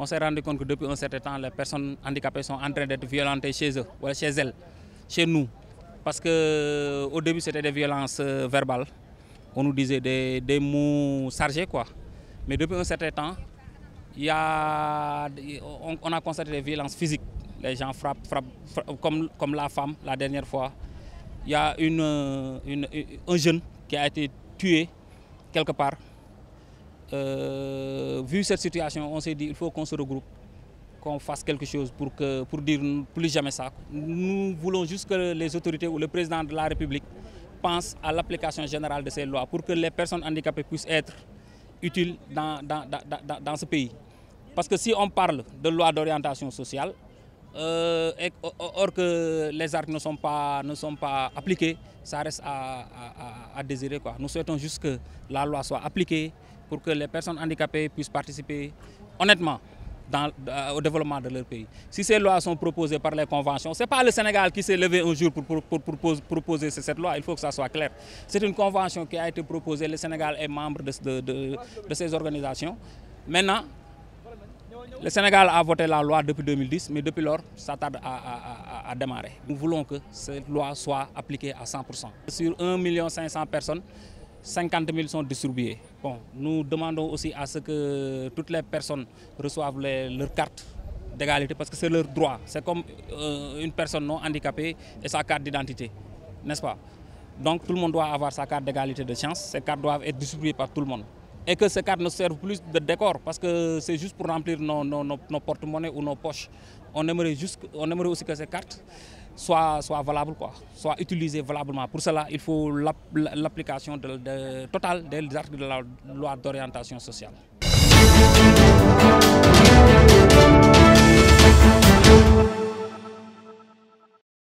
on s'est rendu compte que depuis un certain temps, les personnes handicapées sont en train d'être violentées chez eux, ou chez elles, chez nous. Parce qu'au euh, début, c'était des violences euh, verbales. On nous disait des, mots chargés, quoi. Mais depuis un certain temps, y a, on, a constaté des violences physiques. Les gens frappent, frappent, comme, comme, la femme la dernière fois. Il y a euh, un jeune qui a été tué quelque part euh, vu cette situation, on s'est dit qu'il faut qu'on se regroupe, qu'on fasse quelque chose pour, que, pour dire plus jamais ça. Nous voulons juste que les autorités ou le président de la République pensent à l'application générale de ces lois pour que les personnes handicapées puissent être utiles dans ce pays. Parce que si on parle de loi d'orientation sociale, euh, or que les arcs ne sont pas, ne appliqués, ça reste à, désirer. Nous souhaitons juste que la loi soit appliquée pour que les personnes handicapées puissent participer honnêtement euh, au développement de leur pays. Si ces lois sont proposées par les conventions, ce n'est pas le Sénégal qui s'est levé un jour pour, proposer cette loi, il faut que ça soit clair. C'est une convention qui a été proposée, le Sénégal est membre de, de, de ces organisations. Maintenant, le Sénégal a voté la loi depuis 2010, mais depuis lors, ça tarde à, démarrer. Nous voulons que cette loi soit appliquée à 100%. Sur 1 500 personnes, 50 000 sont distribuées. Bon, nous demandons aussi à ce que toutes les personnes reçoivent leur carte d'égalité parce que c'est leur droit. C'est comme euh, une personne non handicapée et sa carte d'identité, n'est-ce pas Donc tout le monde doit avoir sa carte d'égalité de chance. Ces cartes doivent être distribuées par tout le monde et que ces cartes ne servent plus de décor parce que c'est juste pour remplir nos, porte-monnaies ou nos poches. On aimerait, juste, on aimerait aussi que ces cartes soient, valables, quoi, soient utilisées valablement. Pour cela, il faut l'application totale des articles de la loi d'orientation sociale.